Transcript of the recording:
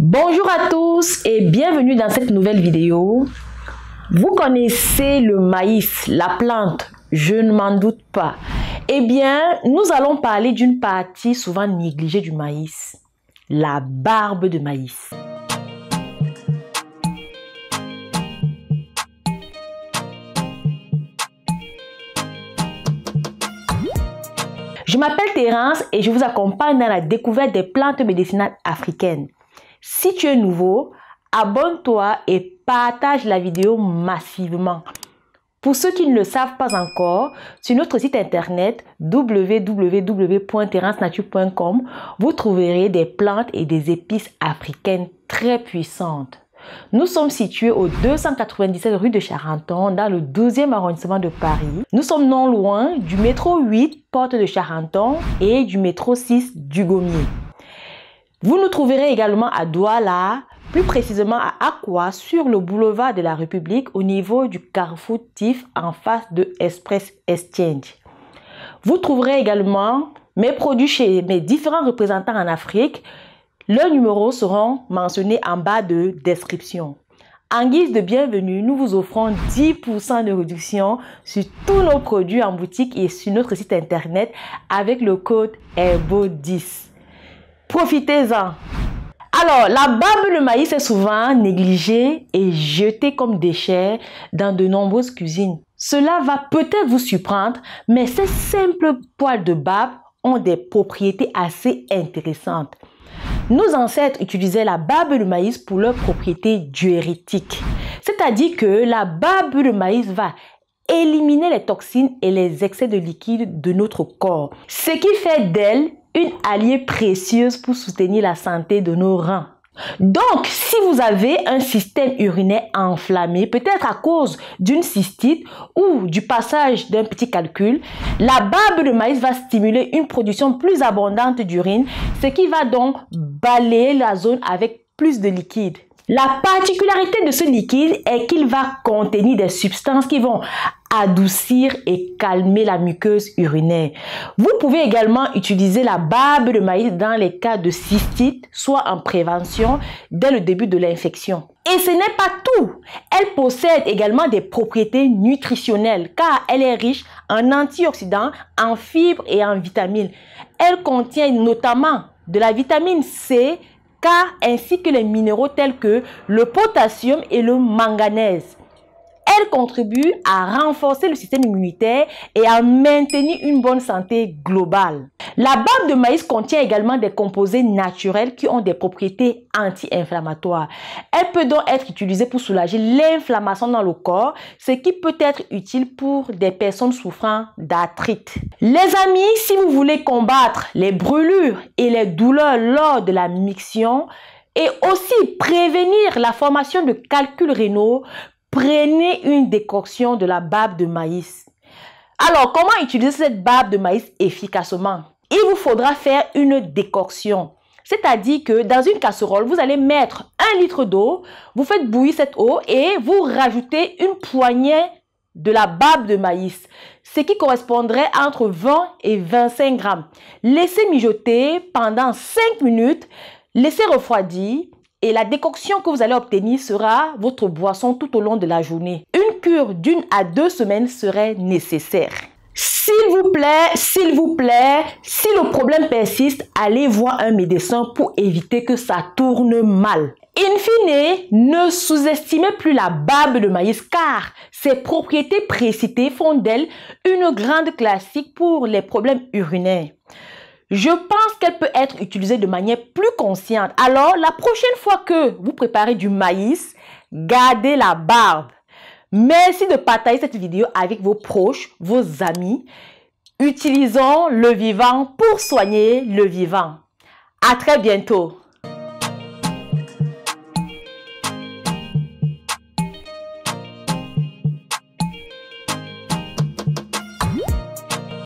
Bonjour à tous et bienvenue dans cette nouvelle vidéo. Vous connaissez le maïs, la plante, je ne m'en doute pas. Eh bien, nous allons parler d'une partie souvent négligée du maïs, la barbe de maïs. Je m'appelle Terence et je vous accompagne dans la découverte des plantes médicinales africaines. Si tu es nouveau, abonne-toi et partage la vidéo massivement. Pour ceux qui ne le savent pas encore, sur notre site internet www.terrencenature.com, vous trouverez des plantes et des épices africaines très puissantes. Nous sommes situés au 297 rue de Charenton, dans le 12e arrondissement de Paris. Nous sommes non loin du métro 8, porte de Charenton, et du métro 6 du vous nous trouverez également à Douala, plus précisément à Akwa, sur le boulevard de la République, au niveau du carrefour TIF en face de Express Exchange. Vous trouverez également mes produits chez mes différents représentants en Afrique. Leurs numéros seront mentionnés en bas de description. En guise de bienvenue, nous vous offrons 10% de réduction sur tous nos produits en boutique et sur notre site internet avec le code EBO10. Profitez-en. Alors, la barbe le maïs est souvent négligée et jetée comme déchet dans de nombreuses cuisines. Cela va peut-être vous surprendre, mais ces simples poils de barbe ont des propriétés assez intéressantes. Nos ancêtres utilisaient la barbe de maïs pour leurs propriétés diurétiques. C'est-à-dire que la barbe de maïs va éliminer les toxines et les excès de liquide de notre corps, ce qui fait d'elle une alliée précieuse pour soutenir la santé de nos reins. Donc, si vous avez un système urinaire enflammé, peut-être à cause d'une cystite ou du passage d'un petit calcul, la barbe de maïs va stimuler une production plus abondante d'urine, ce qui va donc balayer la zone avec plus de liquide. La particularité de ce liquide est qu'il va contenir des substances qui vont adoucir et calmer la muqueuse urinaire. Vous pouvez également utiliser la barbe de maïs dans les cas de cystite, soit en prévention dès le début de l'infection. Et ce n'est pas tout. Elle possède également des propriétés nutritionnelles car elle est riche en antioxydants, en fibres et en vitamines. Elle contient notamment de la vitamine C, K ainsi que les minéraux tels que le potassium et le manganèse. Elle contribue à renforcer le système immunitaire et à maintenir une bonne santé globale. La barbe de maïs contient également des composés naturels qui ont des propriétés anti-inflammatoires. Elle peut donc être utilisée pour soulager l'inflammation dans le corps, ce qui peut être utile pour des personnes souffrant d'arthrite. Les amis, si vous voulez combattre les brûlures et les douleurs lors de la miction et aussi prévenir la formation de calculs rénaux, prenez une décoction de la barbe de maïs. Alors, comment utiliser cette barbe de maïs efficacement Il vous faudra faire une décoction. C'est-à-dire que dans une casserole, vous allez mettre un litre d'eau, vous faites bouillir cette eau et vous rajoutez une poignée de la barbe de maïs, ce qui correspondrait entre 20 et 25 grammes. Laissez mijoter pendant 5 minutes, laissez refroidir et la décoction que vous allez obtenir sera votre boisson tout au long de la journée. Une cure d'une à deux semaines serait nécessaire. S'il vous plaît, s'il vous plaît, si le problème persiste, allez voir un médecin pour éviter que ça tourne mal. In fine, ne sous-estimez plus la barbe de maïs car ses propriétés précitées font d'elle une grande classique pour les problèmes urinaires. Je pense qu'elle peut être utilisée de manière plus consciente. Alors, la prochaine fois que vous préparez du maïs, gardez la barbe. Merci de partager cette vidéo avec vos proches, vos amis. Utilisons le vivant pour soigner le vivant. À très bientôt.